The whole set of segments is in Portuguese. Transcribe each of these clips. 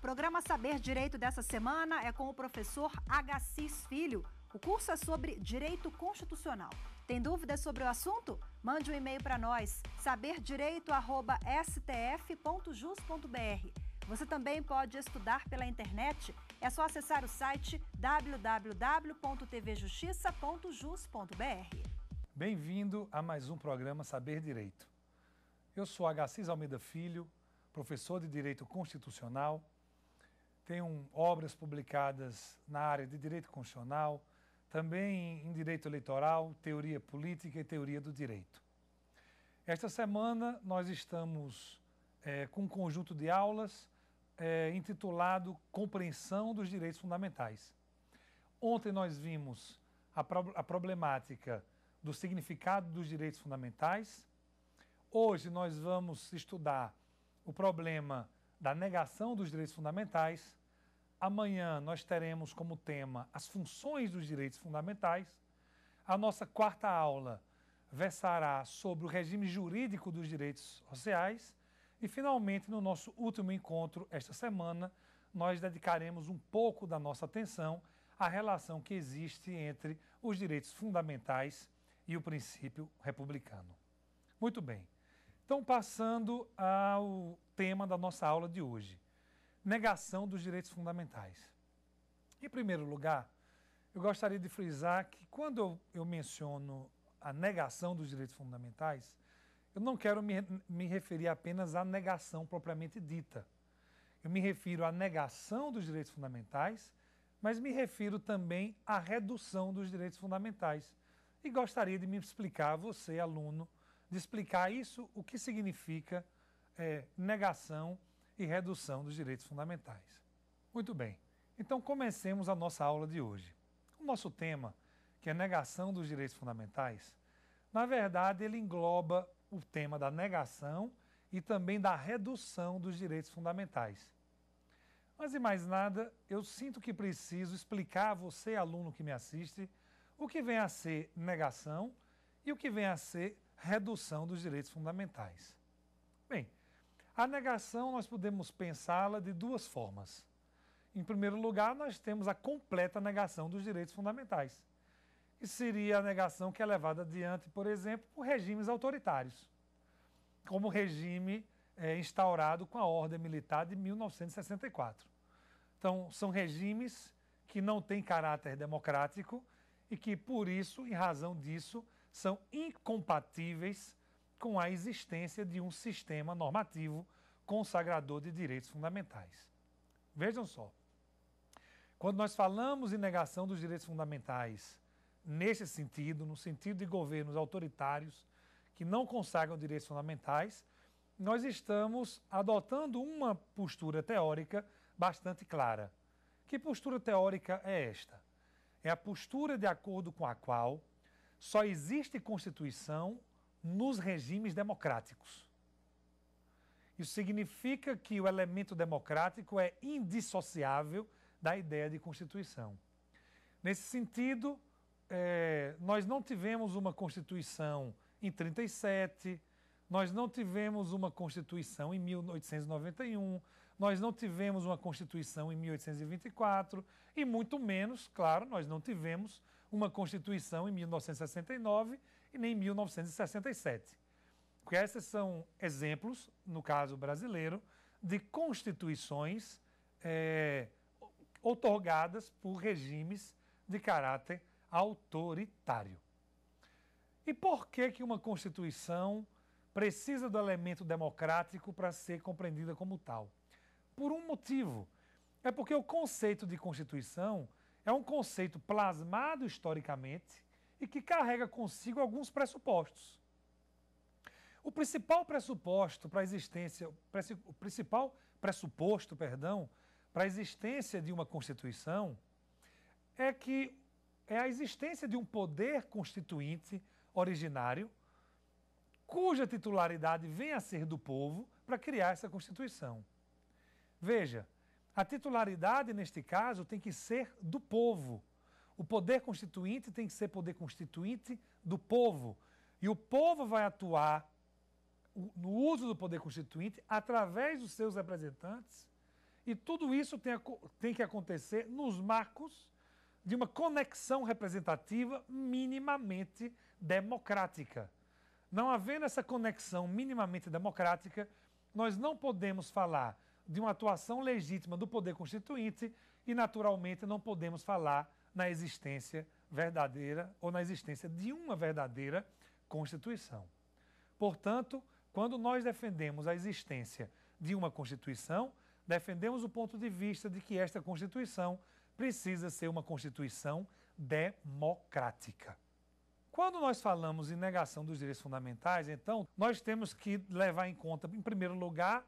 programa Saber Direito dessa semana é com o professor Agassiz Filho. O curso é sobre direito constitucional. Tem dúvidas sobre o assunto? Mande um e-mail para nós, saberdireito.stf.jus.br. Você também pode estudar pela internet. É só acessar o site www.tvjustiça.jus.br. Bem-vindo a mais um programa Saber Direito. Eu sou Agassiz Almeida Filho, professor de Direito Constitucional tenho obras publicadas na área de direito constitucional, também em direito eleitoral, teoria política e teoria do direito. Esta semana nós estamos é, com um conjunto de aulas é, intitulado Compreensão dos Direitos Fundamentais. Ontem nós vimos a, pro a problemática do significado dos direitos fundamentais. Hoje nós vamos estudar o problema da negação dos direitos fundamentais Amanhã nós teremos como tema as funções dos direitos fundamentais. A nossa quarta aula versará sobre o regime jurídico dos direitos sociais. E, finalmente, no nosso último encontro esta semana, nós dedicaremos um pouco da nossa atenção à relação que existe entre os direitos fundamentais e o princípio republicano. Muito bem. Então, passando ao tema da nossa aula de hoje negação dos direitos fundamentais. Em primeiro lugar, eu gostaria de frisar que quando eu, eu menciono a negação dos direitos fundamentais, eu não quero me, me referir apenas à negação propriamente dita. Eu me refiro à negação dos direitos fundamentais, mas me refiro também à redução dos direitos fundamentais. E gostaria de me explicar, você, aluno, de explicar isso, o que significa é, negação e redução dos direitos fundamentais. Muito bem, então comecemos a nossa aula de hoje. O nosso tema, que é negação dos direitos fundamentais, na verdade ele engloba o tema da negação e também da redução dos direitos fundamentais. Mas, e mais nada, eu sinto que preciso explicar a você, aluno que me assiste, o que vem a ser negação e o que vem a ser redução dos direitos fundamentais. A negação nós podemos pensá-la de duas formas. Em primeiro lugar, nós temos a completa negação dos direitos fundamentais, que seria a negação que é levada adiante, por exemplo, por regimes autoritários, como o regime é, instaurado com a ordem militar de 1964. Então, são regimes que não têm caráter democrático e que, por isso, em razão disso, são incompatíveis com a existência de um sistema normativo consagrador de direitos fundamentais. Vejam só. Quando nós falamos em negação dos direitos fundamentais, nesse sentido, no sentido de governos autoritários que não consagram direitos fundamentais, nós estamos adotando uma postura teórica bastante clara. Que postura teórica é esta? É a postura de acordo com a qual só existe Constituição nos regimes democráticos. Isso significa que o elemento democrático é indissociável da ideia de Constituição. Nesse sentido, é, nós não tivemos uma Constituição em 1937, nós não tivemos uma Constituição em 1891, nós não tivemos uma Constituição em 1824 e muito menos, claro, nós não tivemos uma Constituição em 1969 e nem em 1967. Porque esses são exemplos, no caso brasileiro, de constituições é, otorgadas por regimes de caráter autoritário. E por que, que uma Constituição precisa do elemento democrático para ser compreendida como tal? Por um motivo. É porque o conceito de Constituição é um conceito plasmado historicamente e que carrega consigo alguns pressupostos. O principal pressuposto para a existência, o principal pressuposto, perdão, para a existência de uma Constituição é que é a existência de um poder constituinte originário cuja titularidade vem a ser do povo para criar essa Constituição. Veja, a titularidade neste caso tem que ser do povo o poder constituinte tem que ser poder constituinte do povo. E o povo vai atuar no uso do poder constituinte através dos seus representantes. E tudo isso tem, tem que acontecer nos marcos de uma conexão representativa minimamente democrática. Não havendo essa conexão minimamente democrática, nós não podemos falar de uma atuação legítima do poder constituinte e, naturalmente, não podemos falar na existência verdadeira ou na existência de uma verdadeira Constituição. Portanto, quando nós defendemos a existência de uma Constituição, defendemos o ponto de vista de que esta Constituição precisa ser uma Constituição democrática. Quando nós falamos em negação dos direitos fundamentais, então, nós temos que levar em conta, em primeiro lugar,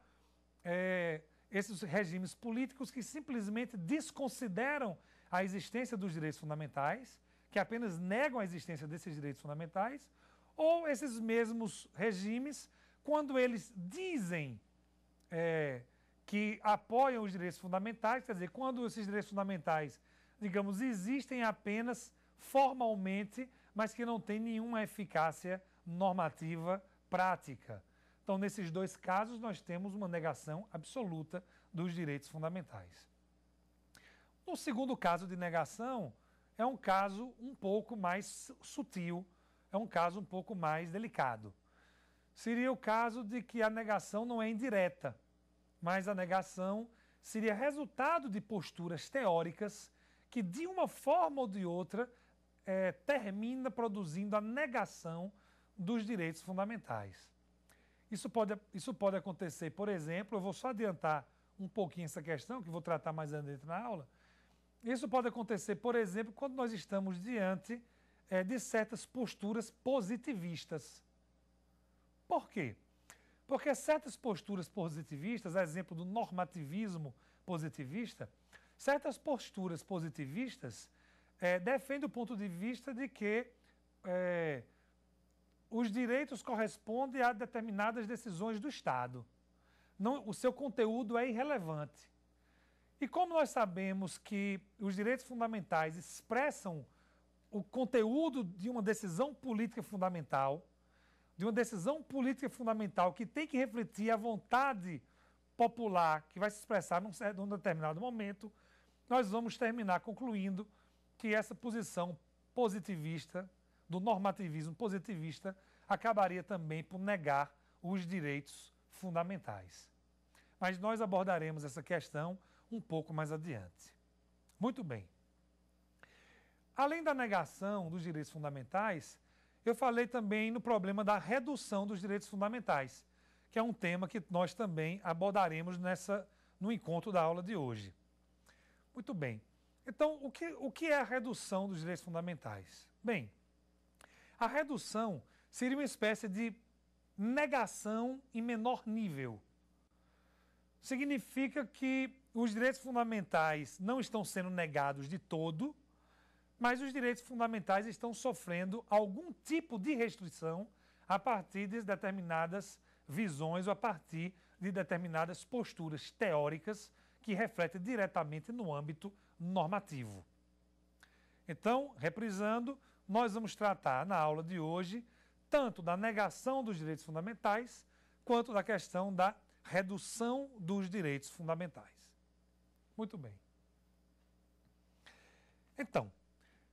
é, esses regimes políticos que simplesmente desconsideram a existência dos direitos fundamentais, que apenas negam a existência desses direitos fundamentais, ou esses mesmos regimes, quando eles dizem é, que apoiam os direitos fundamentais, quer dizer, quando esses direitos fundamentais, digamos, existem apenas formalmente, mas que não têm nenhuma eficácia normativa prática. Então, nesses dois casos, nós temos uma negação absoluta dos direitos fundamentais. O segundo caso de negação é um caso um pouco mais sutil, é um caso um pouco mais delicado. Seria o caso de que a negação não é indireta, mas a negação seria resultado de posturas teóricas que, de uma forma ou de outra, é, termina produzindo a negação dos direitos fundamentais. Isso pode, isso pode acontecer, por exemplo, eu vou só adiantar um pouquinho essa questão, que vou tratar mais adiante na aula, isso pode acontecer, por exemplo, quando nós estamos diante é, de certas posturas positivistas. Por quê? Porque certas posturas positivistas, exemplo do normativismo positivista, certas posturas positivistas é, defendem o ponto de vista de que é, os direitos correspondem a determinadas decisões do Estado. Não, o seu conteúdo é irrelevante. E como nós sabemos que os direitos fundamentais expressam o conteúdo de uma decisão política fundamental, de uma decisão política fundamental que tem que refletir a vontade popular que vai se expressar num, num determinado momento, nós vamos terminar concluindo que essa posição positivista, do normativismo positivista, acabaria também por negar os direitos fundamentais. Mas nós abordaremos essa questão um pouco mais adiante. Muito bem. Além da negação dos direitos fundamentais, eu falei também no problema da redução dos direitos fundamentais, que é um tema que nós também abordaremos nessa no encontro da aula de hoje. Muito bem. Então, o que, o que é a redução dos direitos fundamentais? Bem, a redução seria uma espécie de negação em menor nível. Significa que os direitos fundamentais não estão sendo negados de todo, mas os direitos fundamentais estão sofrendo algum tipo de restrição a partir de determinadas visões ou a partir de determinadas posturas teóricas que refletem diretamente no âmbito normativo. Então, reprisando, nós vamos tratar na aula de hoje tanto da negação dos direitos fundamentais quanto da questão da redução dos direitos fundamentais. Muito bem. Então,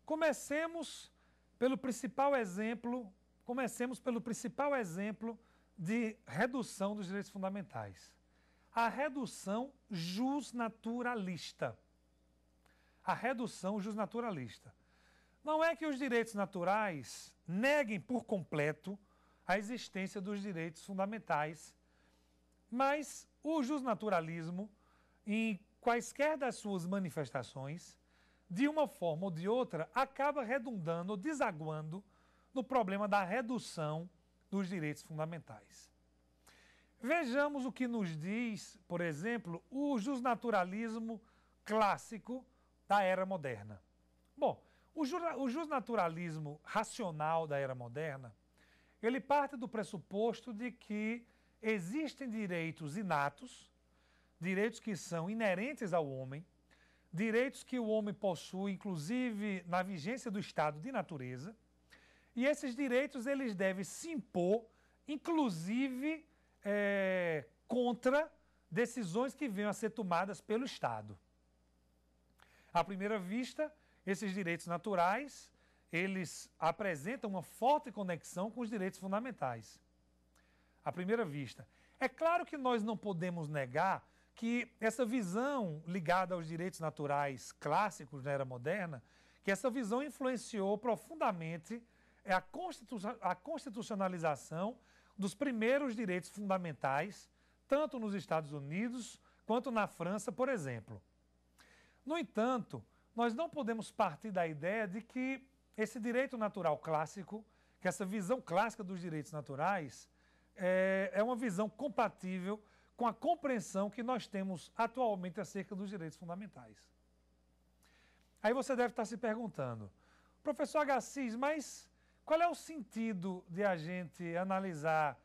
comecemos pelo principal exemplo, comecemos pelo principal exemplo de redução dos direitos fundamentais. A redução jusnaturalista. A redução jusnaturalista. Não é que os direitos naturais neguem por completo a existência dos direitos fundamentais, mas o jusnaturalismo, em quaisquer das suas manifestações, de uma forma ou de outra, acaba redundando, desaguando no problema da redução dos direitos fundamentais. Vejamos o que nos diz, por exemplo, o justnaturalismo clássico da era moderna. Bom, o, justnaturalismo racional da era moderna, ele parte do pressuposto de que existem direitos inatos, direitos que são inerentes ao homem, direitos que o homem possui, inclusive na vigência do estado de natureza, e esses direitos eles devem se impor, inclusive é, contra decisões que venham a ser tomadas pelo Estado. À primeira vista, esses direitos naturais eles apresentam uma forte conexão com os direitos fundamentais. À primeira vista, é claro que nós não podemos negar que essa visão ligada aos direitos naturais clássicos na era moderna, que essa visão influenciou profundamente é, a, constitucionalização dos primeiros direitos fundamentais, tanto nos Estados Unidos quanto na França, por exemplo. No entanto, nós não podemos partir da ideia de que esse direito natural clássico, que essa visão clássica dos direitos naturais, é, é uma visão compatível com a compreensão que nós temos atualmente acerca dos direitos fundamentais. Aí você deve estar se perguntando, professor Agassiz, mas qual é o sentido de a gente analisar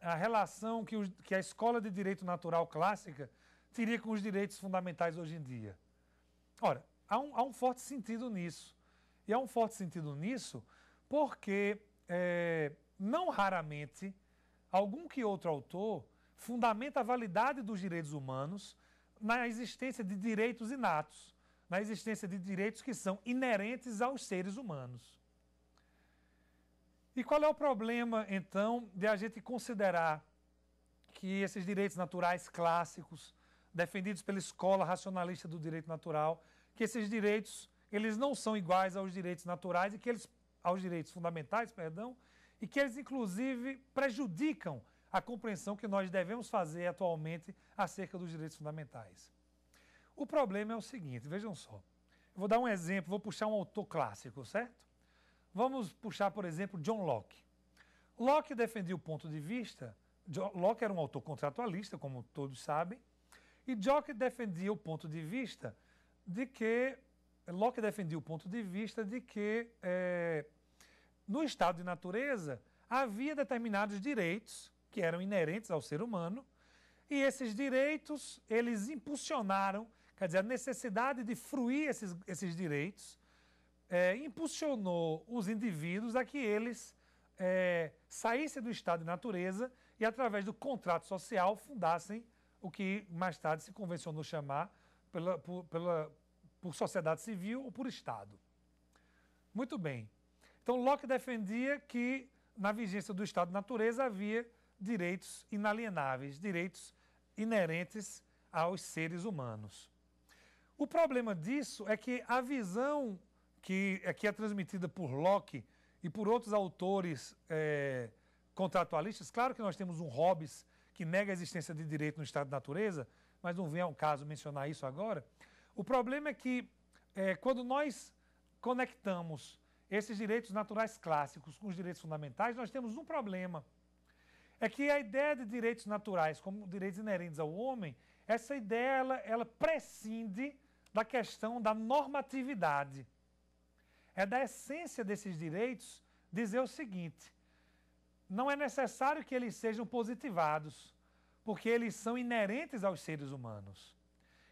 a relação que, os, que a escola de direito natural clássica teria com os direitos fundamentais hoje em dia? Ora, há um, há um forte sentido nisso. E há um forte sentido nisso porque, é, não raramente, algum que outro autor fundamenta a validade dos direitos humanos na existência de direitos inatos, na existência de direitos que são inerentes aos seres humanos. E qual é o problema, então, de a gente considerar que esses direitos naturais clássicos, defendidos pela escola racionalista do direito natural, que esses direitos, eles não são iguais aos direitos naturais e que eles aos direitos fundamentais, perdão, e que eles inclusive prejudicam a compreensão que nós devemos fazer atualmente acerca dos direitos fundamentais. O problema é o seguinte, vejam só. Eu vou dar um exemplo, vou puxar um autor clássico, certo? Vamos puxar, por exemplo, John Locke. Locke defendia o ponto de vista, Locke era um autor contratualista, como todos sabem, e Locke defendia o ponto de vista de que Locke defendia o ponto de vista de que é, no estado de natureza havia determinados direitos que eram inerentes ao ser humano, e esses direitos eles impulsionaram, quer dizer, a necessidade de fruir esses, esses direitos é, impulsionou os indivíduos a que eles é, saíssem do estado de natureza e, através do contrato social, fundassem o que mais tarde se convencionou chamar pela, por, pela, por sociedade civil ou por Estado. Muito bem. Então, Locke defendia que na vigência do estado de natureza havia direitos inalienáveis, direitos inerentes aos seres humanos. O problema disso é que a visão que, aqui é, é transmitida por Locke e por outros autores é, contratualistas, claro que nós temos um Hobbes que nega a existência de direito no estado de natureza, mas não vem ao caso mencionar isso agora. O problema é que é, quando nós conectamos esses direitos naturais clássicos com os direitos fundamentais, nós temos um problema é que a ideia de direitos naturais como direitos inerentes ao homem, essa ideia ela, ela prescinde da questão da normatividade. É da essência desses direitos dizer o seguinte: não é necessário que eles sejam positivados, porque eles são inerentes aos seres humanos.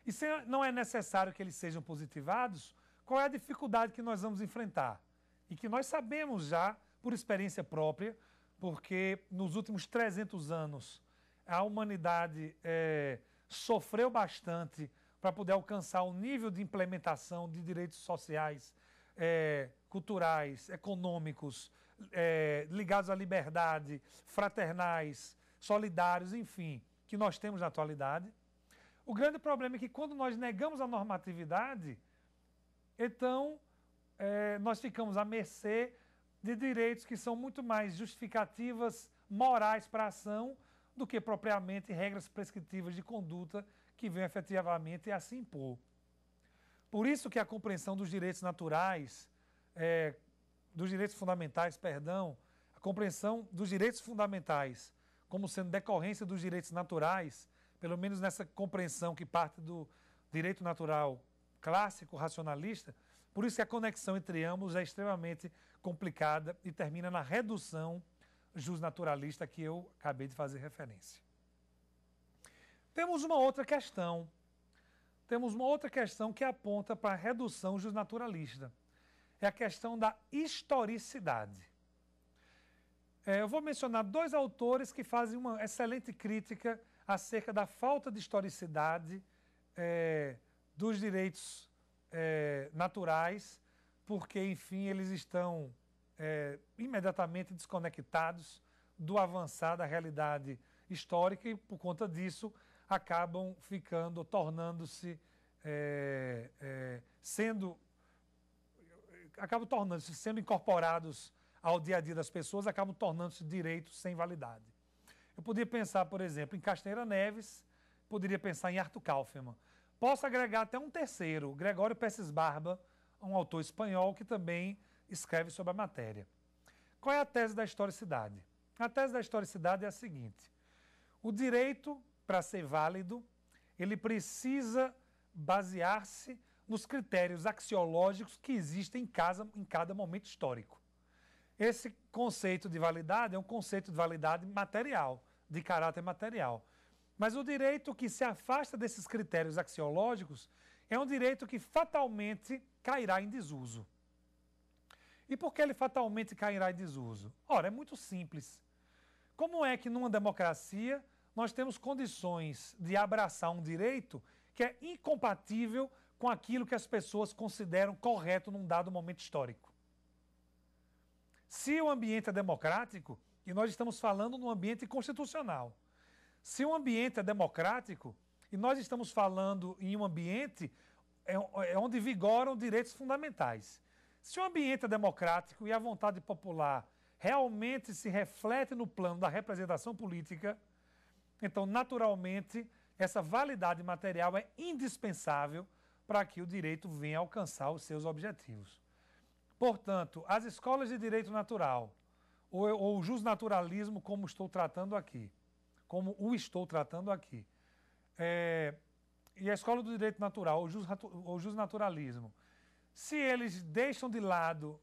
E se não é necessário que eles sejam positivados, qual é a dificuldade que nós vamos enfrentar? E que nós sabemos já, por experiência própria, porque nos últimos 300 anos a humanidade é, sofreu bastante para poder alcançar o nível de implementação de direitos sociais, é, culturais, econômicos, é, ligados à liberdade, fraternais, solidários, enfim, que nós temos na atualidade. O grande problema é que quando nós negamos a normatividade, então é, nós ficamos à mercê de direitos que são muito mais justificativas morais para a ação do que propriamente regras prescritivas de conduta que vêm efetivamente a se impor. Por isso que a compreensão dos direitos naturais, é, dos direitos fundamentais, perdão, a compreensão dos direitos fundamentais como sendo decorrência dos direitos naturais, pelo menos nessa compreensão que parte do direito natural clássico, racionalista, por isso que a conexão entre ambos é extremamente complicada e termina na redução jusnaturalista que eu acabei de fazer referência. Temos uma outra questão. Temos uma outra questão que aponta para a redução jusnaturalista. É a questão da historicidade. É, eu vou mencionar dois autores que fazem uma excelente crítica acerca da falta de historicidade é, dos direitos é, naturais porque, enfim, eles estão é, imediatamente desconectados do avançar da realidade histórica e, por conta disso, acabam ficando, tornando-se, é, é, sendo, acabam tornando-se, sendo incorporados ao dia a dia das pessoas, acabam tornando-se direitos sem validade. Eu podia pensar, por exemplo, em Castanheira Neves, poderia pensar em Arthur Kaufmann. Posso agregar até um terceiro, Gregório Pesses Barba, um autor espanhol que também escreve sobre a matéria. Qual é a tese da historicidade? A tese da historicidade é a seguinte: o direito, para ser válido, ele precisa basear-se nos critérios axiológicos que existem em, casa, em cada momento histórico. Esse conceito de validade é um conceito de validade material, de caráter material. Mas o direito que se afasta desses critérios axiológicos é um direito que fatalmente cairá em desuso. E por que ele fatalmente cairá em desuso? Ora, é muito simples. Como é que numa democracia nós temos condições de abraçar um direito que é incompatível com aquilo que as pessoas consideram correto num dado momento histórico? Se o ambiente é democrático, e nós estamos falando num ambiente constitucional, se o ambiente é democrático, e nós estamos falando em um ambiente é, é, onde vigoram direitos fundamentais. Se o ambiente é democrático e a vontade popular realmente se reflete no plano da representação política, então, naturalmente, essa validade material é indispensável para que o direito venha alcançar os seus objetivos. Portanto, as escolas de direito natural, ou, ou o justnaturalismo, como estou tratando aqui, como o estou tratando aqui, é, e a escola do direito natural, o justnaturalismo, se eles deixam de lado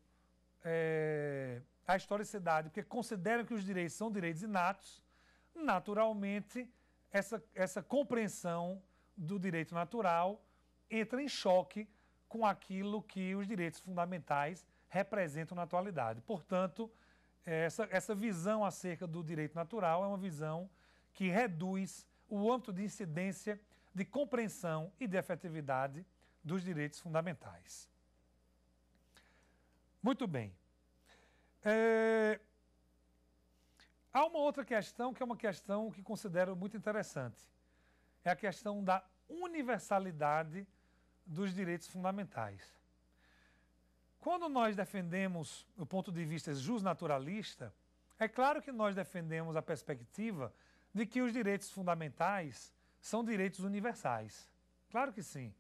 é, a historicidade, porque consideram que os direitos são direitos inatos, naturalmente essa, essa compreensão do direito natural entra em choque com aquilo que os direitos fundamentais representam na atualidade. Portanto, essa, essa visão acerca do direito natural é uma visão que reduz o âmbito de incidência de compreensão e de efetividade dos direitos fundamentais. Muito bem. É... Há uma outra questão que é uma questão que considero muito interessante. É a questão da universalidade dos direitos fundamentais. Quando nós defendemos o ponto de vista justnaturalista, é claro que nós defendemos a perspectiva de que os direitos fundamentais são direitos universais. Claro que sim.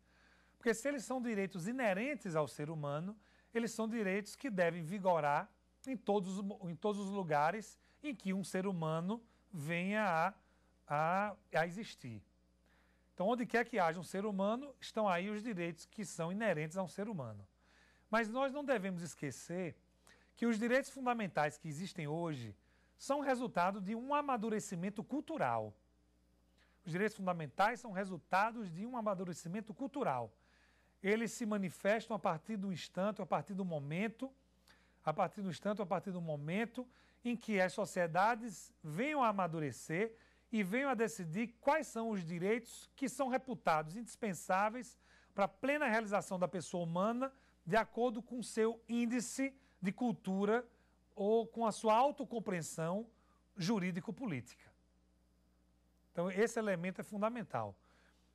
Porque se eles são direitos inerentes ao ser humano, eles são direitos que devem vigorar em todos, em todos os lugares em que um ser humano venha a, a, a existir. Então, onde quer que haja um ser humano, estão aí os direitos que são inerentes a um ser humano. Mas nós não devemos esquecer que os direitos fundamentais que existem hoje são resultado de um amadurecimento cultural. Os direitos fundamentais são resultados de um amadurecimento cultural. Eles se manifestam a partir do instante, a partir do momento, a partir do instante, a partir do momento em que as sociedades venham a amadurecer e venham a decidir quais são os direitos que são reputados indispensáveis para a plena realização da pessoa humana de acordo com seu índice de cultura ou com a sua autocompreensão jurídico-política. Então, esse elemento é fundamental.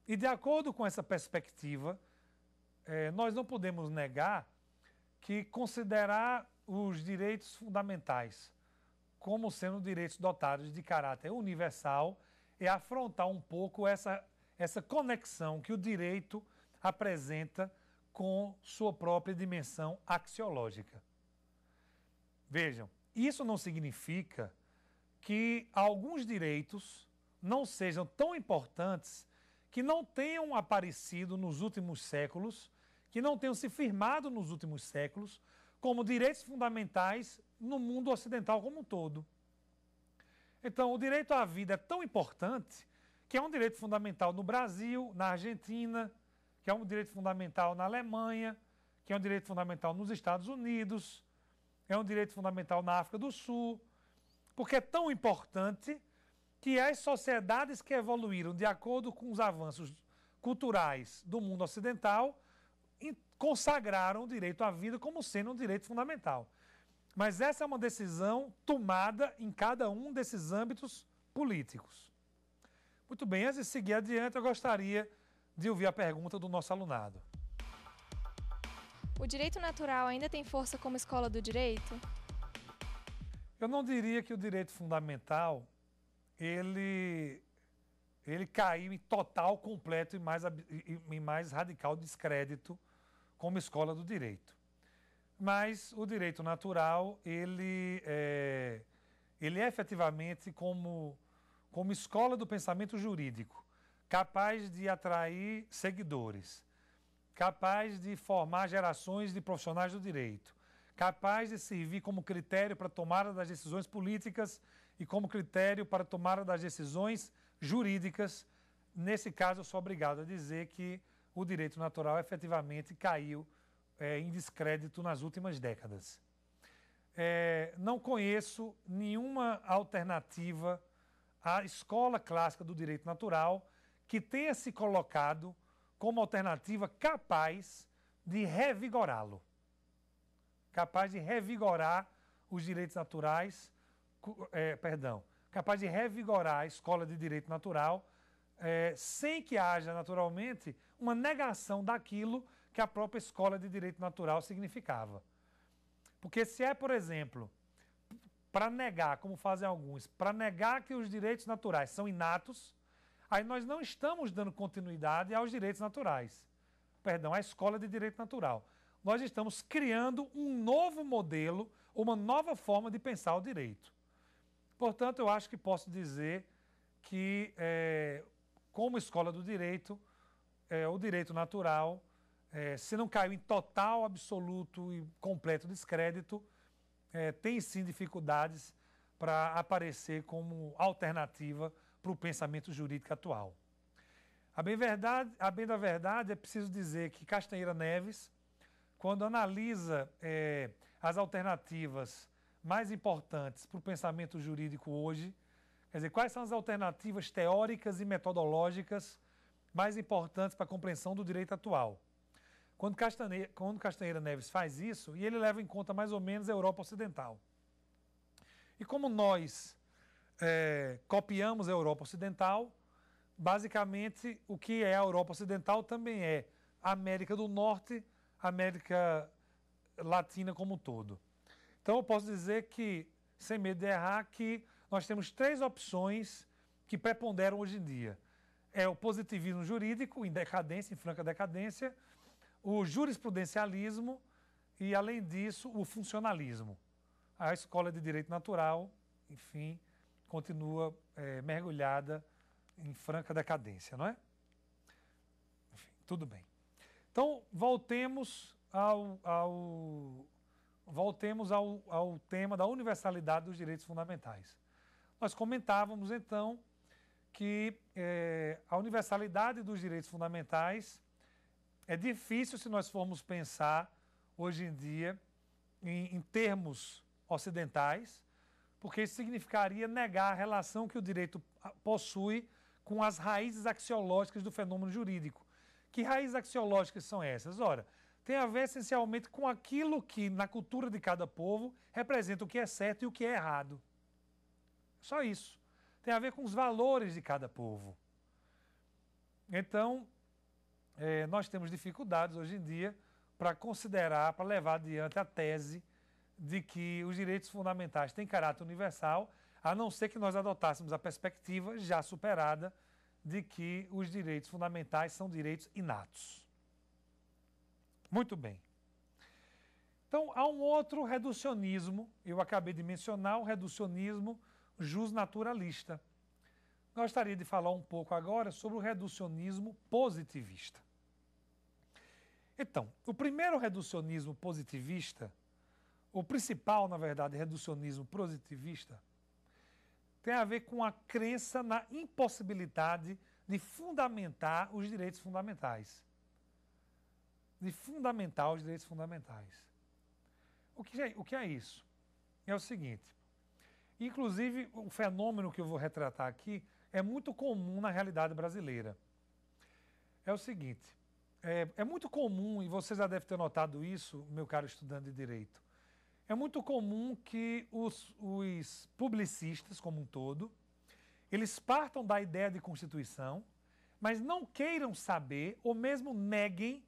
E de acordo com essa perspectiva, é, nós não podemos negar que considerar os direitos fundamentais como sendo direitos dotados de caráter universal é afrontar um pouco essa, essa conexão que o direito apresenta com sua própria dimensão axiológica. Vejam, isso não significa que alguns direitos não sejam tão importantes, que não tenham aparecido nos últimos séculos, que não tenham se firmado nos últimos séculos como direitos fundamentais no mundo ocidental como um todo. Então, o direito à vida é tão importante que é um direito fundamental no Brasil, na Argentina, que é um direito fundamental na Alemanha, que é um direito fundamental nos Estados Unidos, é um direito fundamental na África do Sul, porque é tão importante que as é sociedades que evoluíram de acordo com os avanços culturais do mundo ocidental consagraram o direito à vida como sendo um direito fundamental. Mas essa é uma decisão tomada em cada um desses âmbitos políticos. Muito bem, antes de seguir adiante, eu gostaria de ouvir a pergunta do nosso alunado. O direito natural ainda tem força como escola do direito? Eu não diria que o direito fundamental ele, ele caiu em total, completo e mais, em mais radical descrédito como escola do direito. Mas o direito natural, ele é, ele é efetivamente como, como escola do pensamento jurídico, capaz de atrair seguidores, capaz de formar gerações de profissionais do direito, capaz de servir como critério para a tomada das decisões políticas e como critério para tomar das decisões jurídicas. Nesse caso, eu sou obrigado a dizer que o direito natural efetivamente caiu é, em descrédito nas últimas décadas. É, não conheço nenhuma alternativa à escola clássica do direito natural que tenha se colocado como alternativa capaz de revigorá-lo, capaz de revigorar os direitos naturais é, perdão, capaz de revigorar a escola de direito natural é, sem que haja naturalmente uma negação daquilo que a própria escola de direito natural significava. Porque se é, por exemplo, para negar, como fazem alguns, para negar que os direitos naturais são inatos, aí nós não estamos dando continuidade aos direitos naturais. Perdão, à escola de direito natural. Nós estamos criando um novo modelo, uma nova forma de pensar o direito. Portanto, eu acho que posso dizer que, é, como escola do direito, é, o direito natural, é, se não caiu em total, absoluto e completo descrédito, é, tem sim dificuldades para aparecer como alternativa para o pensamento jurídico atual. A bem, verdade, a bem da verdade, é preciso dizer que Castanheira Neves, quando analisa é, as alternativas mais importantes para o pensamento jurídico hoje? Quer dizer, quais são as alternativas teóricas e metodológicas mais importantes para a compreensão do direito atual? Quando Castanheira, quando Castanheira Neves faz isso, e ele leva em conta mais ou menos a Europa Ocidental. E como nós é, copiamos a Europa Ocidental, basicamente o que é a Europa Ocidental também é a América do Norte, a América Latina como um todo. Então eu posso dizer que, sem medo de errar, que nós temos três opções que preponderam hoje em dia. É o positivismo jurídico, em decadência, em franca decadência, o jurisprudencialismo e, além disso, o funcionalismo. A escola de direito natural, enfim, continua é, mergulhada em franca decadência, não é? Enfim, tudo bem. Então, voltemos ao, ao voltemos ao, ao tema da universalidade dos direitos fundamentais. Nós comentávamos então que é, a universalidade dos direitos fundamentais é difícil se nós formos pensar hoje em dia em, em termos ocidentais, porque isso significaria negar a relação que o direito possui com as raízes axiológicas do fenômeno jurídico. Que raízes axiológicas são essas? Ora, tem a ver essencialmente com aquilo que, na cultura de cada povo, representa o que é certo e o que é errado. Só isso. Tem a ver com os valores de cada povo. Então, é, nós temos dificuldades hoje em dia para considerar, para levar adiante a tese de que os direitos fundamentais têm caráter universal, a não ser que nós adotássemos a perspectiva já superada de que os direitos fundamentais são direitos inatos. Muito bem. Então, há um outro reducionismo, eu acabei de mencionar, o reducionismo justnaturalista. Gostaria de falar um pouco agora sobre o reducionismo positivista. Então, o primeiro reducionismo positivista, o principal, na verdade, reducionismo positivista, tem a ver com a crença na impossibilidade de fundamentar os direitos fundamentais de fundamentar os direitos fundamentais. O que é, o que é isso? É o seguinte: inclusive, o fenômeno que eu vou retratar aqui é muito comum na realidade brasileira. É o seguinte: é, é muito comum, e vocês já devem ter notado isso, meu caro estudante de direito, é muito comum que os, os publicistas, como um todo, eles partam da ideia de Constituição, mas não queiram saber ou mesmo neguem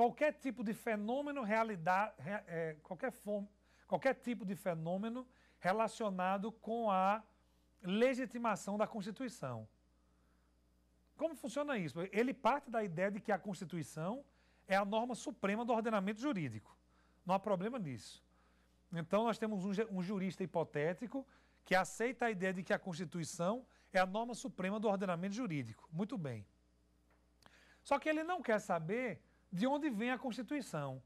Qualquer tipo de fenômeno realidade, é, qualquer, fome, qualquer tipo de fenômeno relacionado com a legitimação da Constituição. Como funciona isso? Ele parte da ideia de que a Constituição é a norma suprema do ordenamento jurídico. Não há problema nisso. Então, nós temos um, um jurista hipotético que aceita a ideia de que a Constituição é a norma suprema do ordenamento jurídico. Muito bem. Só que ele não quer saber de onde vem a Constituição.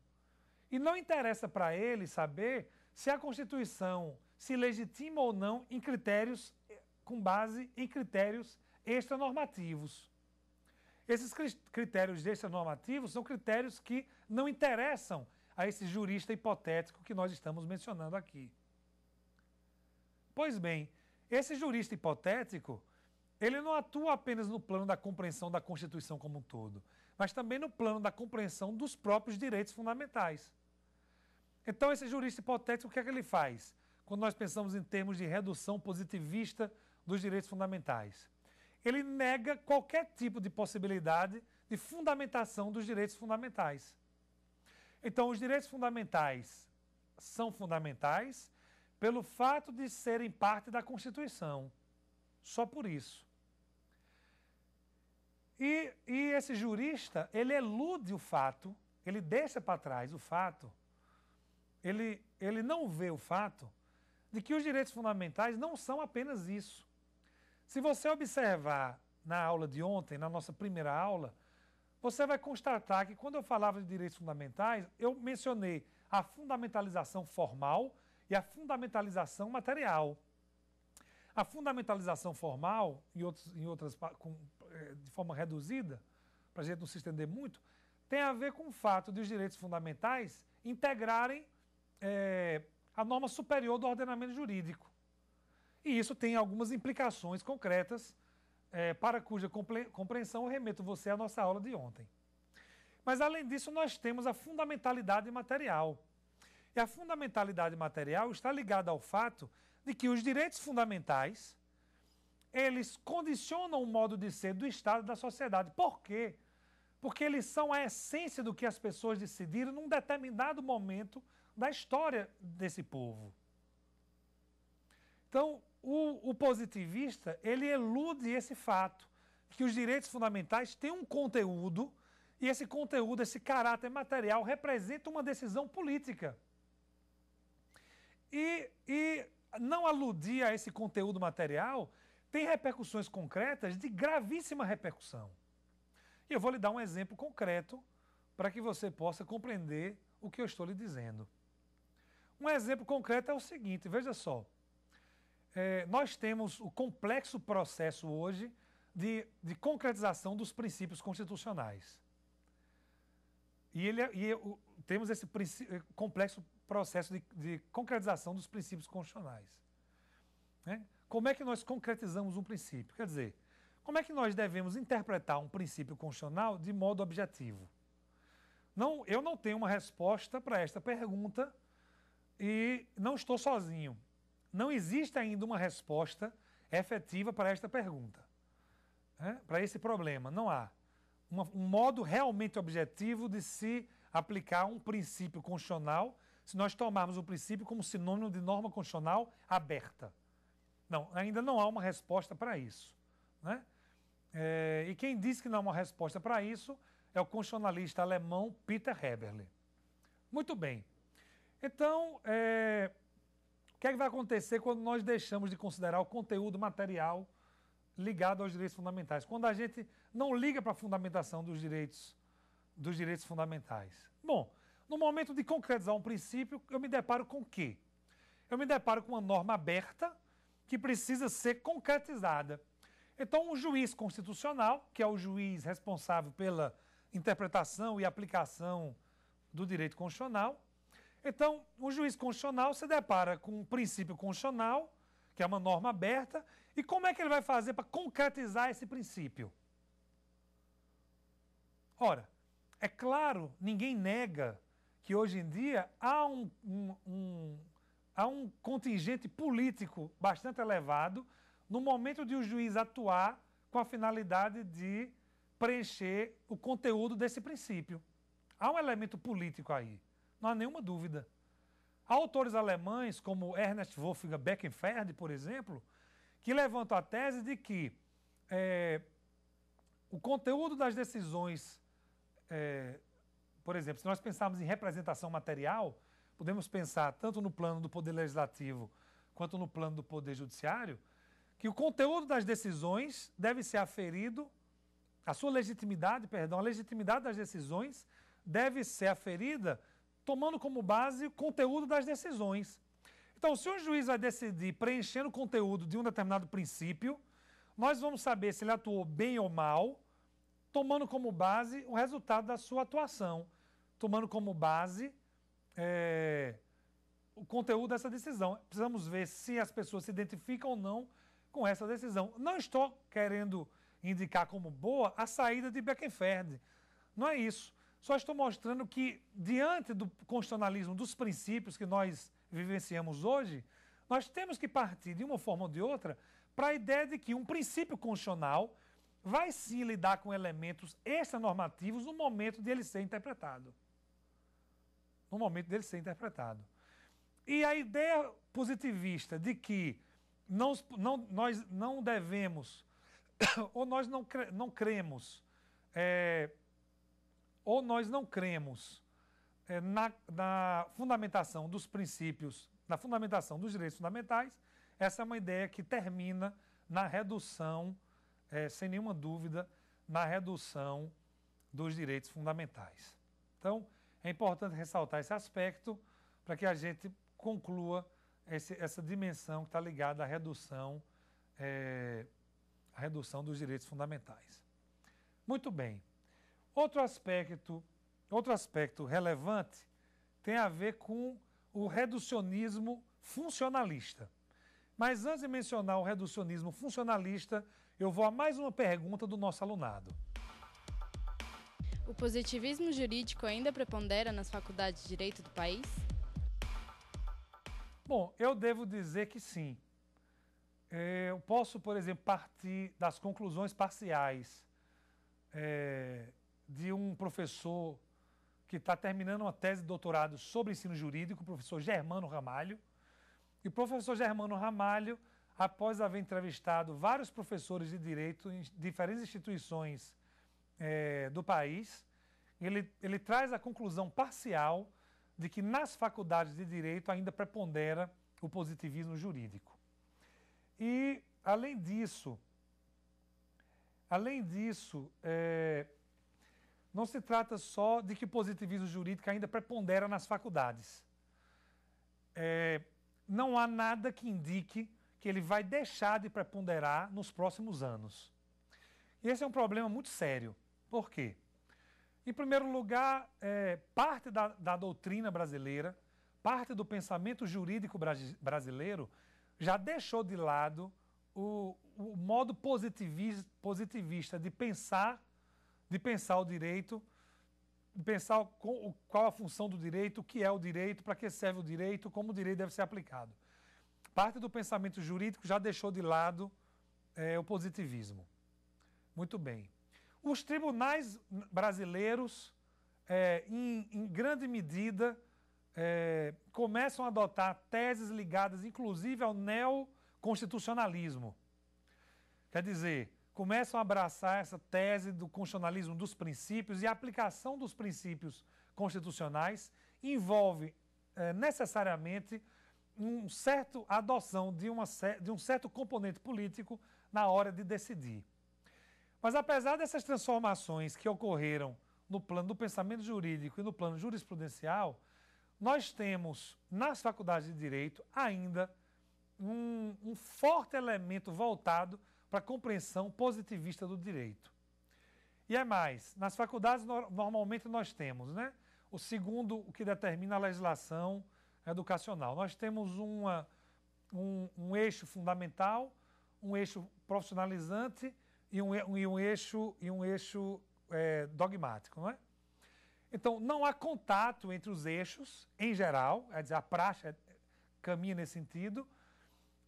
E não interessa para ele saber se a Constituição se legitima ou não em critérios eh, com base em critérios extranormativos. Esses critérios extranormativos são critérios que não interessam a esse jurista hipotético que nós estamos mencionando aqui. Pois bem, esse jurista hipotético, ele não atua apenas no plano da compreensão da Constituição como um todo mas também no plano da compreensão dos próprios direitos fundamentais. Então, esse jurista hipotético, o que é que ele faz? Quando nós pensamos em termos de redução positivista dos direitos fundamentais, ele nega qualquer tipo de possibilidade de fundamentação dos direitos fundamentais. Então, os direitos fundamentais são fundamentais pelo fato de serem parte da Constituição. Só por isso. E, e esse jurista, ele elude o fato, ele deixa para trás o fato, ele, ele não vê o fato de que os direitos fundamentais não são apenas isso. Se você observar na aula de ontem, na nossa primeira aula, você vai constatar que quando eu falava de direitos fundamentais, eu mencionei a fundamentalização formal e a fundamentalização material. A fundamentalização formal, em, outros, em outras, com é, de forma reduzida, para a gente não se estender muito, tem a ver com o fato de os direitos fundamentais integrarem é, a norma superior do ordenamento jurídico. E isso tem algumas implicações concretas, é, para cuja compreensão eu remeto você à nossa aula de ontem. Mas, além disso, nós temos a fundamentalidade material. E a fundamentalidade material está ligada ao fato de que os direitos fundamentais eles condicionam o modo de ser do Estado e da sociedade. Por quê? Porque eles são a essência do que as pessoas decidiram num determinado momento da história desse povo. Então, o, o positivista, ele elude esse fato, que os direitos fundamentais têm um conteúdo e esse conteúdo, esse caráter material, representa uma decisão política. E, e não aludir a esse conteúdo material tem repercussões concretas de gravíssima repercussão. E eu vou lhe dar um exemplo concreto para que você possa compreender o que eu estou lhe dizendo. Um exemplo concreto é o seguinte: veja só. É, nós temos o complexo processo hoje de, de concretização dos princípios constitucionais. E, ele, é, e eu, é temos esse é, complexo processo de, de, concretização dos princípios constitucionais. Né? como é que nós concretizamos um princípio? Quer dizer, como é que nós devemos interpretar um princípio constitucional de modo objetivo? Não, eu não tenho uma resposta para esta pergunta e não estou sozinho. Não existe ainda uma resposta efetiva para esta pergunta, né? para esse problema. Não há uma, um modo realmente objetivo de se aplicar um princípio constitucional se nós tomarmos o princípio como sinônimo de norma constitucional aberta. Não, ainda não há uma resposta para isso. Né? É, e quem diz que não há uma resposta para isso é o constitucionalista alemão Peter Heberle. Muito bem. Então, é, o que, é que vai acontecer quando nós deixamos de considerar o conteúdo material ligado aos direitos fundamentais? Quando a gente não liga para a fundamentação dos direitos, dos direitos fundamentais. Bom, no momento de concretizar um princípio, eu me deparo com o quê? Eu me deparo com uma norma aberta que precisa ser concretizada. Então, o juiz constitucional, que é o juiz responsável pela interpretação e aplicação do direito constitucional, então, o juiz constitucional se depara com um princípio constitucional, que é uma norma aberta, e como é que ele vai fazer para concretizar esse princípio? Ora, é claro, ninguém nega que hoje em dia há um, um, um há um contingente político bastante elevado no momento de o juiz atuar com a finalidade de preencher o conteúdo desse princípio. Há um elemento político aí, não há nenhuma dúvida. Há autores alemães, como Ernest Wolfgang Beckenfeld, por exemplo, que levantam a tese de que é, o conteúdo das decisões, é, por exemplo, se nós pensarmos em representação material, podemos pensar tanto no plano do Poder Legislativo quanto no plano do Poder Judiciário, que o conteúdo das decisões deve ser aferido, a sua legitimidade, perdão, a legitimidade das decisões deve ser aferida tomando como base o conteúdo das decisões. Então, se um juiz vai decidir preenchendo o conteúdo de um determinado princípio, nós vamos saber se ele atuou bem ou mal, tomando como base o resultado da sua atuação, tomando como base é, o conteúdo dessa decisão. Precisamos ver se as pessoas se identificam ou não com essa decisão. Não estou querendo indicar como boa a saída de Beckenferd. Não é isso. Só estou mostrando que, diante do constitucionalismo, dos princípios que nós vivenciamos hoje, nós temos que partir de uma forma ou de outra para a ideia de que um princípio constitucional vai sim lidar com elementos extranormativos no momento de ele ser interpretado no momento dele ser interpretado. E a ideia positivista de que não, não, nós não devemos, ou nós não, cre, não cremos, é, ou nós não cremos é, na, na fundamentação dos princípios, na fundamentação dos direitos fundamentais, essa é uma ideia que termina na redução, é, sem nenhuma dúvida, na redução dos direitos fundamentais. Então, é importante ressaltar esse aspecto para que a gente conclua esse, essa dimensão que está ligada à redução, é, à redução dos direitos fundamentais. Muito bem. Outro aspecto, outro aspecto relevante tem a ver com o reducionismo funcionalista. Mas antes de mencionar o reducionismo funcionalista, eu vou a mais uma pergunta do nosso alunado. O positivismo jurídico ainda prepondera nas faculdades de direito do país? Bom, eu devo dizer que sim. É, eu posso, por exemplo, partir das conclusões parciais é, de um professor que está terminando uma tese de doutorado sobre ensino jurídico, o professor Germano Ramalho. E o professor Germano Ramalho, após haver entrevistado vários professores de direito em diferentes instituições é, do país, ele, ele traz a conclusão parcial de que nas faculdades de direito ainda prepondera o positivismo jurídico. E, além disso, além disso, é, não se trata só de que o positivismo jurídico ainda prepondera nas faculdades. É, não há nada que indique que ele vai deixar de preponderar nos próximos anos. E esse é um problema muito sério. Por quê? Em primeiro lugar, é, parte da, da doutrina brasileira, parte do pensamento jurídico brasileiro já deixou de lado o, o modo positivista, de pensar, de pensar o direito, de pensar qual a função do direito, o que é o direito, para que serve o direito, como o direito deve ser aplicado. Parte do pensamento jurídico já deixou de lado é, o positivismo. Muito bem. Os tribunais brasileiros, é, em, em, grande medida, é, começam a adotar teses ligadas, inclusive, ao neoconstitucionalismo. Quer dizer, começam a abraçar essa tese do constitucionalismo dos princípios e a aplicação dos princípios constitucionais envolve é, necessariamente um certo adoção de, uma, de um certo componente político na hora de decidir. Mas apesar dessas transformações que ocorreram no plano do pensamento jurídico e no plano jurisprudencial, nós temos nas faculdades de direito ainda um, um forte elemento voltado para a compreensão positivista do direito. E é mais, nas faculdades no, normalmente nós temos, né? O segundo, o que determina a legislação educacional. Nós temos uma, um, um eixo fundamental, um eixo profissionalizante e um, e um eixo, e um eixo é, dogmático, não é? Então, não há contato entre os eixos, em geral, é dizer, a praxe é, caminha nesse sentido,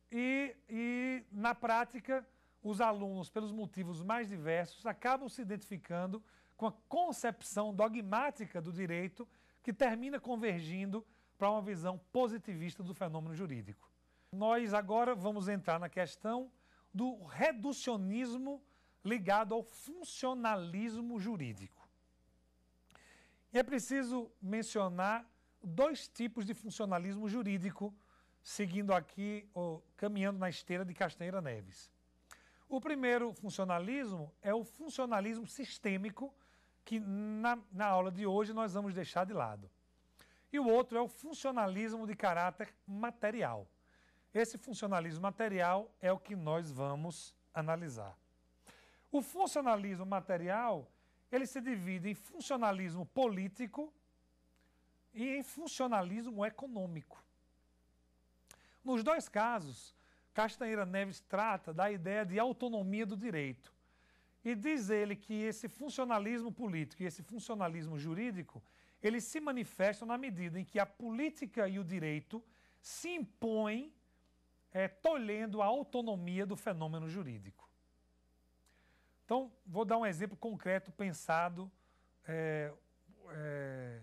e, e na prática, os alunos, pelos motivos mais diversos, acabam se identificando com a concepção dogmática do direito que termina convergindo para uma visão positivista do fenômeno jurídico. Nós agora vamos entrar na questão do reducionismo ligado ao funcionalismo jurídico. E é preciso mencionar dois tipos de funcionalismo jurídico, seguindo aqui, ou caminhando na esteira de Castanheira Neves. O primeiro funcionalismo é o funcionalismo sistêmico, que na, na aula de hoje nós vamos deixar de lado. E o outro é o funcionalismo de caráter material. Esse funcionalismo material é o que nós vamos analisar. O funcionalismo material, ele se divide em funcionalismo político e em funcionalismo econômico. Nos dois casos, Castanheira Neves trata da ideia de autonomia do direito. E diz ele que esse funcionalismo político e esse funcionalismo jurídico, eles se manifestam na medida em que a política e o direito se impõem é, tolhendo a autonomia do fenômeno jurídico. Então, vou dar um exemplo concreto pensado, é, é,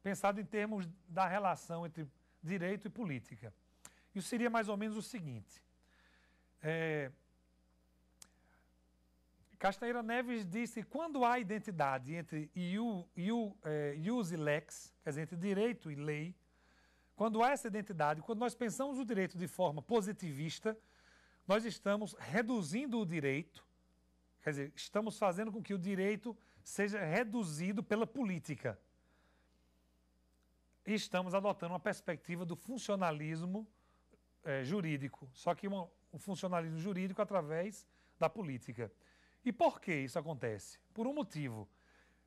pensado em termos da relação entre direito e política. Isso seria mais ou menos o seguinte. É, Castanheira Neves disse que quando há identidade entre é, ius e lex, quer dizer, entre direito e lei, quando há essa identidade, quando nós pensamos o direito de forma positivista, nós estamos reduzindo o direito Quer dizer, estamos fazendo com que o direito seja reduzido pela política. E estamos adotando uma perspectiva do funcionalismo é, jurídico, só que uma, funcionalismo jurídico através da política. E por que isso acontece? Por um motivo.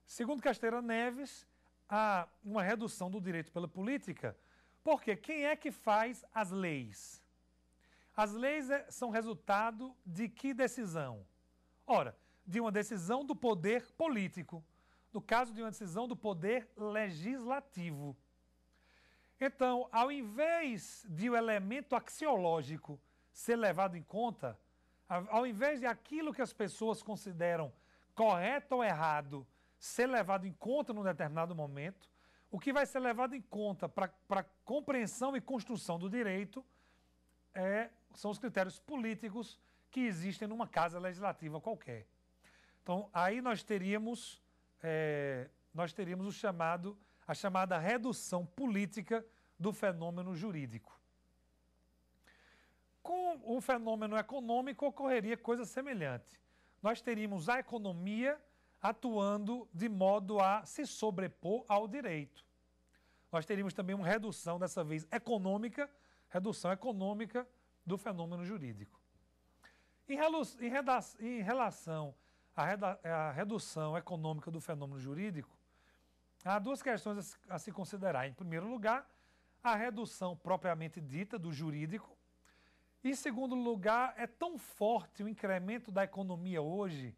Segundo Casteira Neves, há uma redução do direito pela política, porque quem é que faz as leis? As leis é, são resultado de que decisão? Ora, de uma decisão do poder político, no caso de uma decisão do poder legislativo. Então, ao invés de o um elemento axiológico ser levado em conta, ao invés de aquilo que as pessoas consideram correto ou errado ser levado em conta num determinado momento, o que vai ser levado em conta para compreensão e construção do direito é, são os critérios políticos que existem numa casa legislativa qualquer. Então, aí nós teríamos, é, nós teríamos o chamado, a chamada redução política do fenômeno jurídico. Com o fenômeno econômico ocorreria coisa semelhante. Nós teríamos a economia atuando de modo a se sobrepor ao direito. Nós teríamos também uma redução, dessa vez econômica, redução econômica do fenômeno jurídico. Em relação à redução econômica do fenômeno jurídico, há duas questões a se considerar. Em primeiro lugar, a redução propriamente dita do jurídico. Em segundo lugar, é tão forte o incremento da economia hoje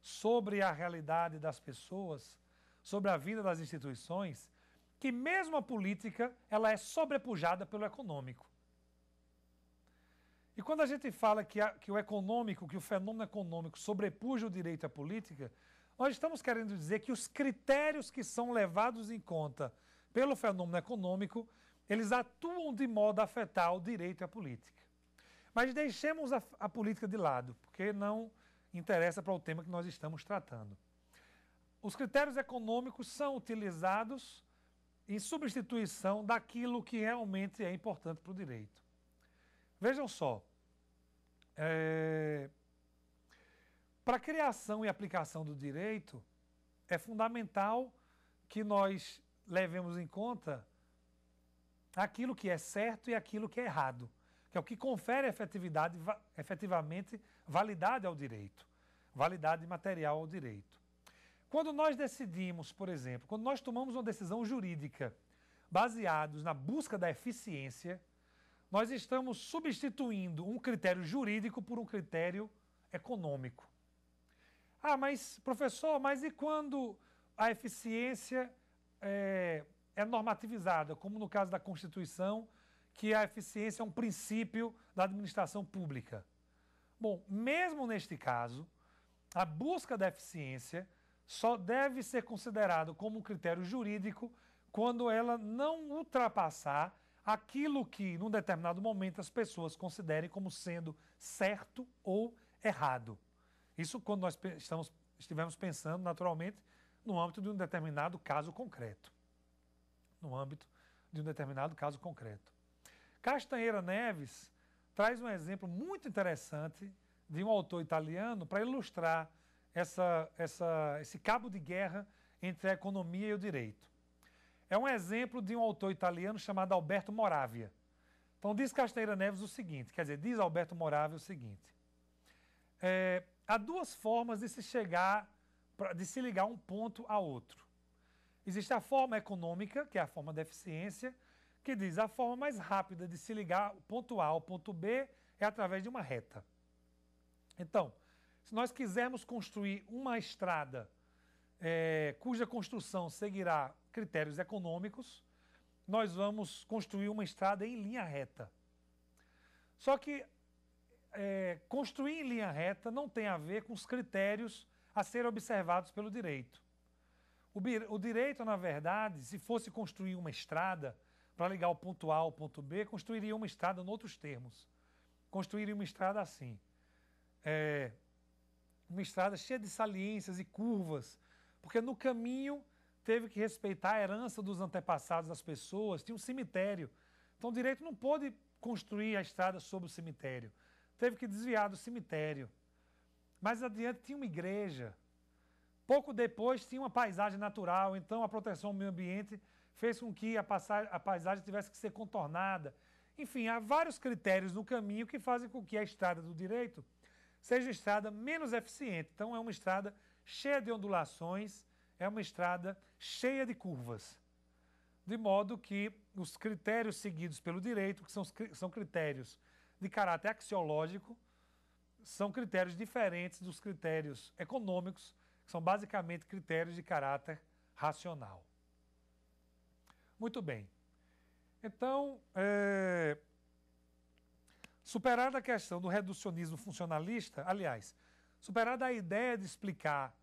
sobre a realidade das pessoas, sobre a vida das instituições, que mesmo a política ela é sobrepujada pelo econômico. E quando a gente fala que, a, que o econômico, que o fenômeno econômico sobrepuja o direito à política, nós estamos querendo dizer que os critérios que são levados em conta pelo fenômeno econômico, eles atuam de modo a afetar o direito à política. Mas deixemos a, a política de lado, porque não interessa para o tema que nós estamos tratando. Os critérios econômicos são utilizados em substituição daquilo que realmente é importante para o direito. Vejam só, é... Para a criação e aplicação do direito, é fundamental que nós levemos em conta aquilo que é certo e aquilo que é errado, que é o que confere efetividade, efetivamente validade ao direito, validade material ao direito. Quando nós decidimos, por exemplo, quando nós tomamos uma decisão jurídica baseados na busca da eficiência, nós estamos substituindo um critério jurídico por um critério econômico. Ah, mas professor, mas e quando a eficiência é, é, normativizada, como no caso da Constituição, que a eficiência é um princípio da administração pública? Bom, mesmo neste caso, a busca da eficiência só deve ser considerada como um critério jurídico quando ela não ultrapassar aquilo que, num determinado momento, as pessoas considerem como sendo certo ou errado. Isso quando nós estamos, estivemos pensando, naturalmente, no âmbito de um determinado caso concreto. No âmbito de um determinado caso concreto. Castanheira Neves traz um exemplo muito interessante de um autor italiano para ilustrar essa, essa, esse cabo de guerra entre a economia e o direito. É um exemplo de um autor italiano chamado Alberto Moravia. Então diz Castanheira Neves o seguinte, quer dizer, diz Alberto Moravia o seguinte. É, há duas formas de se chegar, de se ligar um ponto a outro. Existe a forma econômica, que é a forma da eficiência, que diz a forma mais rápida de se ligar o ponto A ao ponto B é através de uma reta. Então, se nós quisermos construir uma estrada é, cuja construção seguirá critérios econômicos, nós vamos construir uma estrada em linha reta. Só que é, construir em linha reta não tem a ver com os critérios a serem observados pelo direito. O, o direito, na verdade, se fosse construir uma estrada para ligar o ponto A ao ponto B, construiria uma estrada em outros termos. Construiria uma estrada assim. É, uma estrada cheia de saliências e curvas, porque no caminho teve que respeitar a herança dos antepassados das pessoas, tinha um cemitério. Então o direito não pôde construir a estrada sobre o cemitério. Teve que desviar do cemitério. Mais adiante tinha uma igreja. Pouco depois tinha uma paisagem natural, então a proteção ao meio ambiente fez com que a, passagem, a paisagem tivesse que ser contornada. Enfim, há vários critérios no caminho que fazem com que a estrada do direito seja uma estrada menos eficiente. Então é uma estrada cheia de ondulações, é uma estrada cheia de curvas, de modo que os critérios seguidos pelo direito, que são, são critérios de caráter axiológico, são critérios diferentes dos critérios econômicos, que são basicamente critérios de caráter racional. Muito bem. Então, é... superada a questão do reducionismo funcionalista, aliás, superada a ideia de explicar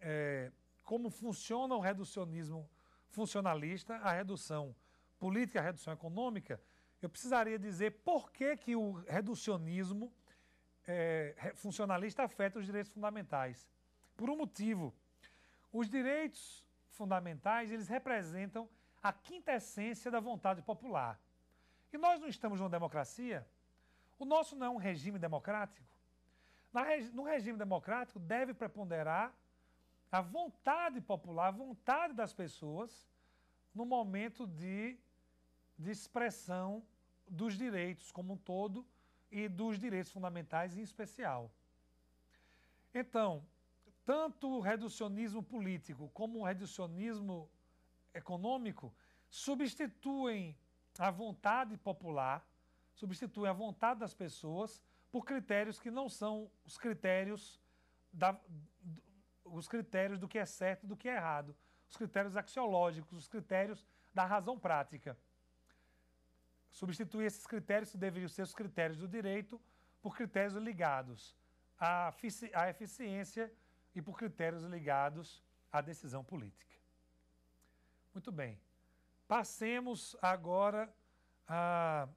é, como funciona o reducionismo funcionalista, a redução política, a redução econômica, eu precisaria dizer por que, que o reducionismo é, funcionalista afeta os direitos fundamentais. Por um motivo, os direitos fundamentais eles representam a quinta essência da vontade popular. E nós não estamos numa democracia. O nosso não é um regime democrático. no regime democrático deve preponderar a vontade popular, a vontade das pessoas no momento de, de expressão dos direitos como um todo e dos direitos fundamentais em especial. Então, tanto o reducionismo político como o reducionismo econômico substituem a vontade popular, substituem a vontade das pessoas por critérios que não são os critérios da, os critérios do que é certo e do que é errado, os critérios axiológicos, os critérios da razão prática. Substituir esses critérios, que deveriam ser os critérios do direito, por critérios ligados à, à eficiência e por critérios ligados à decisão política. Muito bem. Passemos agora à,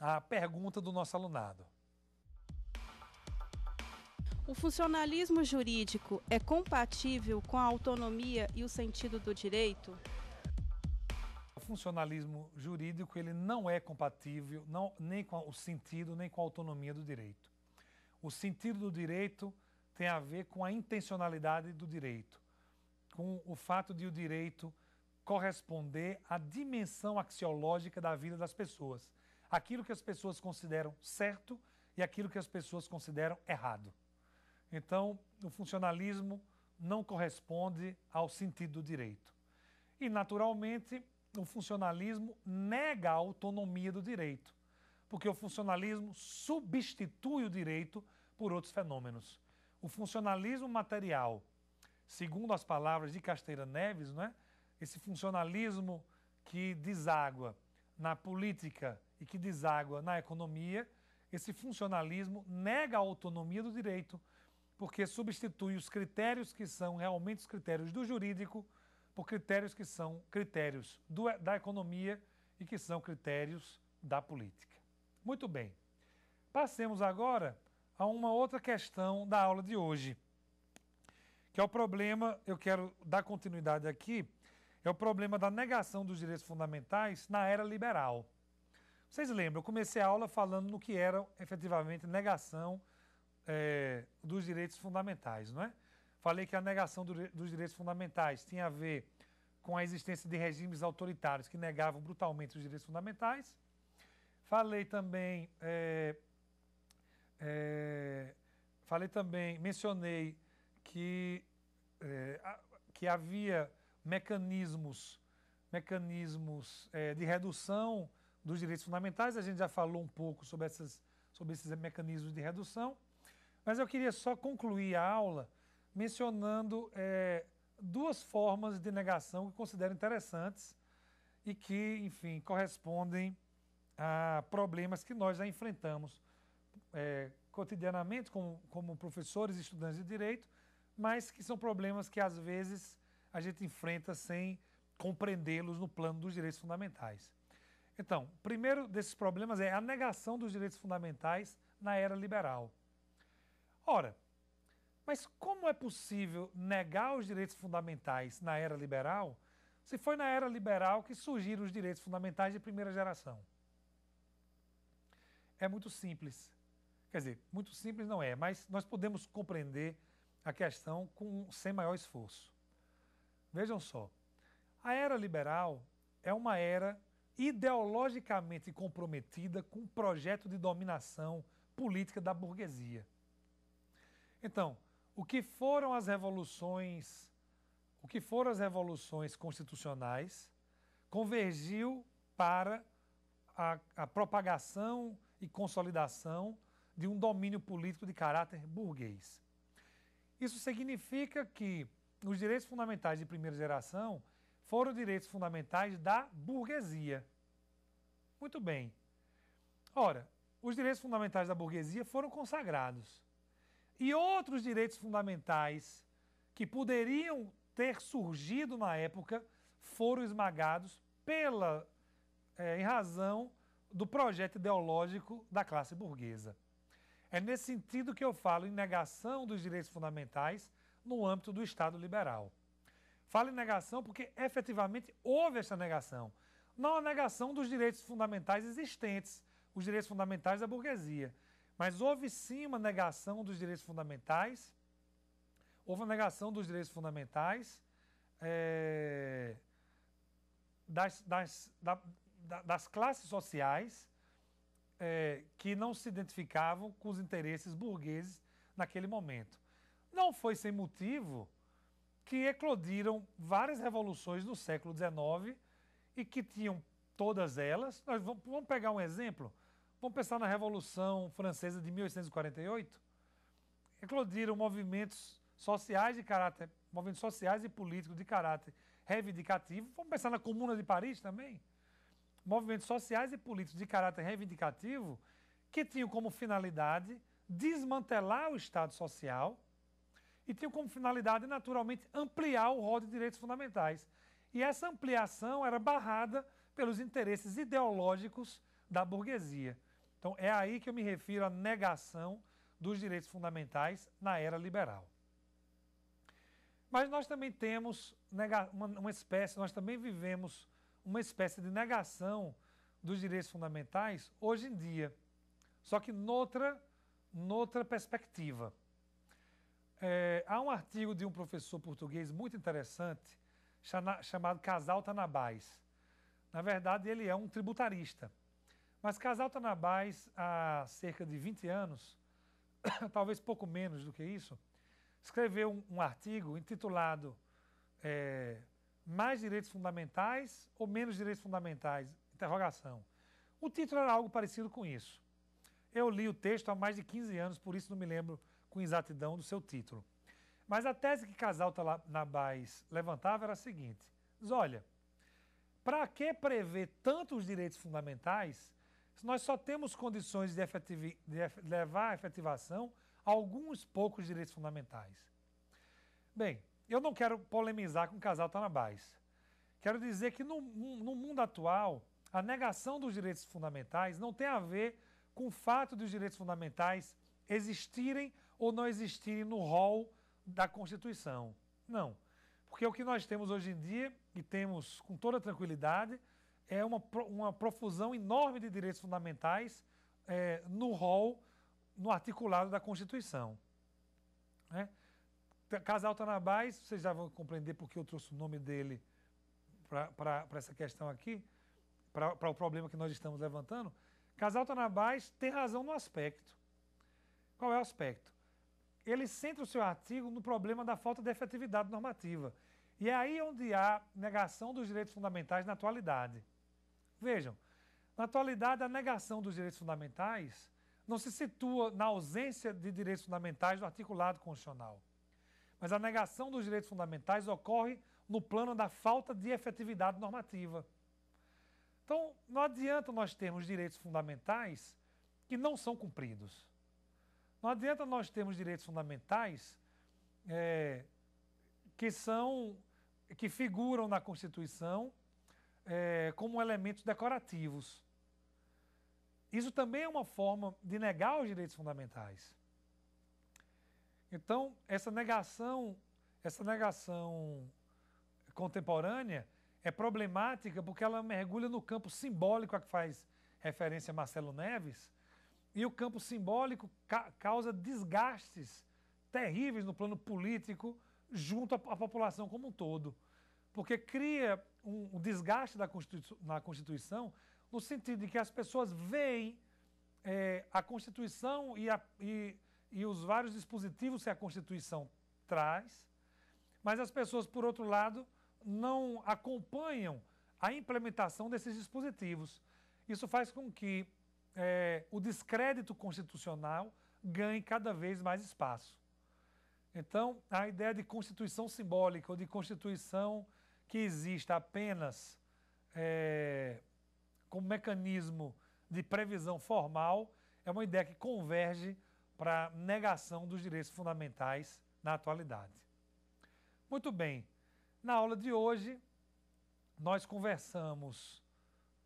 à pergunta do nosso alunado. O funcionalismo jurídico é compatível com a autonomia e o sentido do direito? O funcionalismo jurídico ele não é compatível não, nem com o sentido nem com a autonomia do direito. O sentido do direito tem a ver com a intencionalidade do direito, com o fato de o direito corresponder à dimensão axiológica da vida das pessoas, aquilo que as pessoas consideram certo e aquilo que as pessoas consideram errado. Então, o funcionalismo não corresponde ao sentido do direito. E, naturalmente, o funcionalismo nega a autonomia do direito, porque o funcionalismo substitui o direito por outros fenômenos. O funcionalismo material, segundo as palavras de Casteira Neves, não é? esse funcionalismo que deságua na política e que deságua na economia, esse funcionalismo nega a autonomia do direito, porque substitui os critérios que são realmente os critérios do jurídico por critérios que são critérios do, da economia e que são critérios da política. Muito bem. Passemos agora a uma outra questão da aula de hoje, que é o problema, eu quero dar continuidade aqui, é o problema da negação dos direitos fundamentais na era liberal. Vocês lembram, eu comecei a aula falando no que era efetivamente negação é, dos direitos fundamentais, não é? Falei que a negação do, dos direitos fundamentais tinha a ver com a existência de regimes autoritários que negavam brutalmente os direitos fundamentais. Falei também, é, é, falei também, mencionei que, é, que havia mecanismos, mecanismos é, de redução dos direitos fundamentais. A gente já falou um pouco sobre, essas, sobre esses mecanismos de redução. Mas eu queria só concluir a aula mencionando é, duas formas de negação que considero interessantes e que, enfim, correspondem a problemas que nós já enfrentamos é, cotidianamente como, como professores e estudantes de direito, mas que são problemas que às vezes a gente enfrenta sem compreendê-los no plano dos direitos fundamentais. Então, primeiro desses problemas é a negação dos direitos fundamentais na era liberal. Ora, mas como é possível negar os direitos fundamentais na era liberal, se foi na era liberal que surgiram os direitos fundamentais de primeira geração? É muito simples. Quer dizer, muito simples não é, mas nós podemos compreender a questão com, sem maior esforço. Vejam só, a era liberal é uma era ideologicamente comprometida com um projeto de dominação política da burguesia. Então, o que foram as revoluções, o que foram as revoluções constitucionais, convergiu para a, a propagação e consolidação de um domínio político de caráter burguês. Isso significa que os direitos fundamentais de primeira geração foram direitos fundamentais da burguesia. Muito bem. Ora, os direitos fundamentais da burguesia foram consagrados e outros direitos fundamentais que poderiam ter surgido na época foram esmagados pela, é, em razão do projeto ideológico da classe burguesa. É nesse sentido que eu falo em negação dos direitos fundamentais no âmbito do Estado liberal. Falo em negação porque efetivamente houve essa negação. Não a negação dos direitos fundamentais existentes, os direitos fundamentais da burguesia, mas houve sim uma negação dos direitos fundamentais, houve uma negação dos direitos fundamentais é, das, das, da, das classes sociais é, que não se identificavam com os interesses burgueses naquele momento. Não foi sem motivo que eclodiram várias revoluções no século XIX e que tinham todas elas. Nós vamos, vamos pegar um exemplo. Vamos pensar na Revolução Francesa de 1848? Eclodiram movimentos sociais de caráter, movimentos sociais e políticos de caráter reivindicativo. Vamos pensar na Comuna de Paris também? Movimentos sociais e políticos de caráter reivindicativo que tinham como finalidade desmantelar o Estado Social e tinham como finalidade, naturalmente, ampliar o rol de direitos fundamentais. E essa ampliação era barrada pelos interesses ideológicos da burguesia. Então, é aí que eu me refiro à negação dos direitos fundamentais na era liberal. Mas nós também temos uma, espécie, nós também vivemos uma espécie de negação dos direitos fundamentais hoje em dia, só que noutra, noutra perspectiva. É, há um artigo de um professor português muito interessante, chamado Casal Tanabás. Na verdade, ele é um tributarista. Mas Casal Tanabás, há cerca de 20 anos, talvez pouco menos do que isso, escreveu um, um artigo intitulado é, Mais Direitos Fundamentais ou Menos Direitos Fundamentais? Interrogação. O título era algo parecido com isso. Eu li o texto há mais de 15 anos, por isso não me lembro com exatidão do seu título. Mas a tese que Casal Tanabás levantava era a seguinte: diz, olha, para que prever tantos direitos fundamentais nós só temos condições de, de levar à efetivação alguns poucos direitos fundamentais. Bem, eu não quero polemizar com o casal Tanabás. Quero dizer que no, no mundo atual, a negação dos direitos fundamentais não tem a ver com o fato dos direitos fundamentais existirem ou não existirem no rol da Constituição. Não. Porque o que nós temos hoje em dia, e temos com toda tranquilidade, é uma, uma profusão enorme de direitos fundamentais é, no rol, no articulado da Constituição. Né? Casal Tanabás, vocês já vão compreender porque eu trouxe o nome dele para essa questão aqui, para o problema que nós estamos levantando. Casal Tanabás tem razão no aspecto. Qual é o aspecto? Ele centra o seu artigo no problema da falta de efetividade normativa. E é aí onde há negação dos direitos fundamentais na atualidade. Vejam, na atualidade, a negação dos direitos fundamentais não se situa na ausência de direitos fundamentais do articulado constitucional, mas a negação dos direitos fundamentais ocorre no plano da falta de efetividade normativa. Então, não adianta nós termos direitos fundamentais que não são cumpridos. Não adianta nós termos direitos fundamentais é, que são que figuram na Constituição é, como elementos decorativos. Isso também é uma forma de negar os direitos fundamentais. Então, essa negação, essa negação contemporânea é problemática porque ela mergulha no campo simbólico a que faz referência Marcelo Neves, e o campo simbólico ca causa desgastes terríveis no plano político junto à população como um todo porque cria um, um desgaste da Constituição, na Constituição, no sentido de que as pessoas veem é, a Constituição e, a, e, e os vários dispositivos que a Constituição traz, mas as pessoas, por outro lado, não acompanham a implementação desses dispositivos. Isso faz com que é, o descrédito constitucional ganhe cada vez mais espaço. Então, a ideia de constituição simbólica ou de constituição que exista apenas é, como mecanismo de previsão formal é uma ideia que converge para negação dos direitos fundamentais na atualidade. Muito bem, na aula de hoje nós conversamos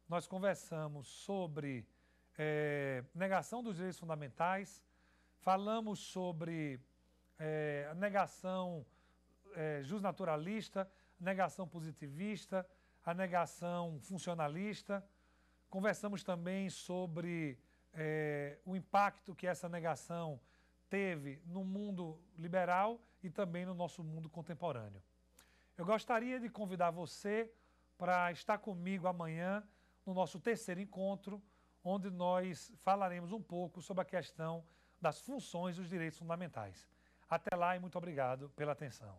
nós conversamos sobre é, negação dos direitos fundamentais, falamos sobre é, negação é, naturalista negação positivista, a negação funcionalista. Conversamos também sobre é, o impacto que essa negação teve no mundo liberal e também no nosso mundo contemporâneo. Eu gostaria de convidar você para estar comigo amanhã no nosso terceiro encontro, onde nós falaremos um pouco sobre a questão das funções e os direitos fundamentais. Até lá e muito obrigado pela atenção.